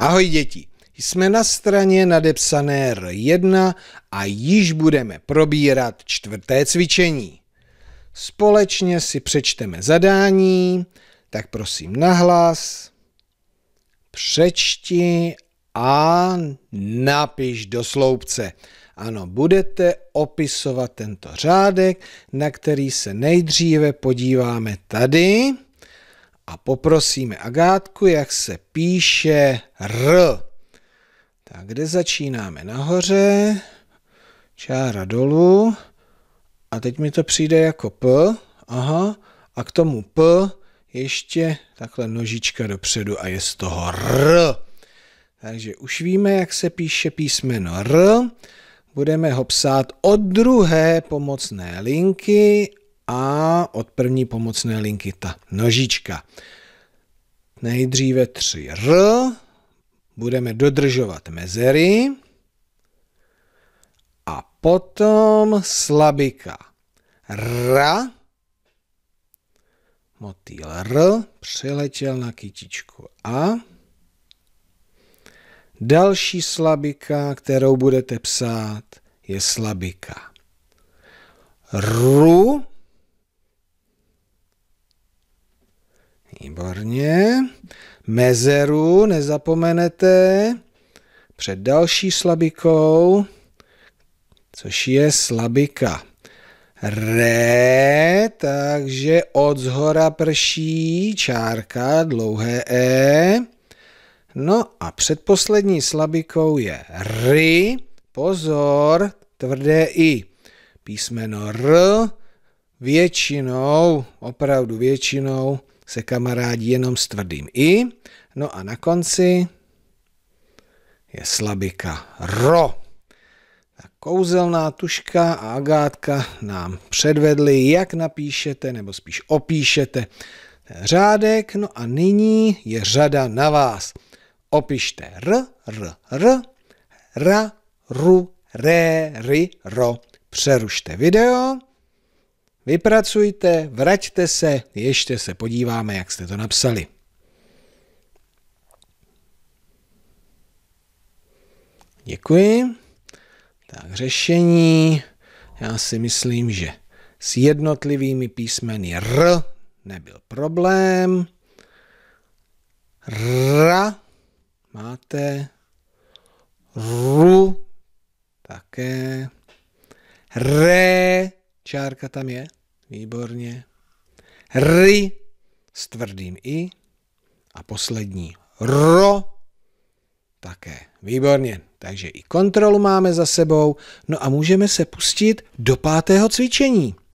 Ahoj děti, jsme na straně nadepsané R1 a již budeme probírat čtvrté cvičení. Společně si přečteme zadání, tak prosím nahlas, přečti a napiš do sloupce. Ano, budete opisovat tento řádek, na který se nejdříve podíváme tady – a poprosíme Agátku, jak se píše R. Tak kde začínáme? Nahoře, čára dolů a teď mi to přijde jako P, aha, a k tomu P ještě takhle nožička dopředu a je z toho R. Takže už víme, jak se píše písmeno R. Budeme ho psát od druhé pomocné linky a od první pomocné linky ta nožička. Nejdříve 3 R, budeme dodržovat mezery a potom slabika r. motýl r přiletěl na kytičku a další slabika, kterou budete psát, je slabika ru Výborně. Mezeru nezapomenete před další slabikou, což je slabika. Re, takže od zhora prší čárka, dlouhé E. No a předposlední slabikou je ry, pozor, tvrdé I. Písmeno R většinou, opravdu většinou, se kamarádí jenom s tvrdým i. No a na konci je slabika ro. Ta kouzelná tuška a agátka nám předvedly, jak napíšete, nebo spíš opíšete řádek. No a nyní je řada na vás. Opište r, r, r, ra, ru, r r ro. Přerušte video Vypracujte, vraťte se, ještě se podíváme, jak jste to napsali. Děkuji. Tak řešení, já si myslím, že s jednotlivými písmeny R nebyl problém. R máte, RU také, RE, čárka tam je, Výborně. Ry s tvrdým i. A poslední ro také. Výborně. Takže i kontrolu máme za sebou. No a můžeme se pustit do pátého cvičení.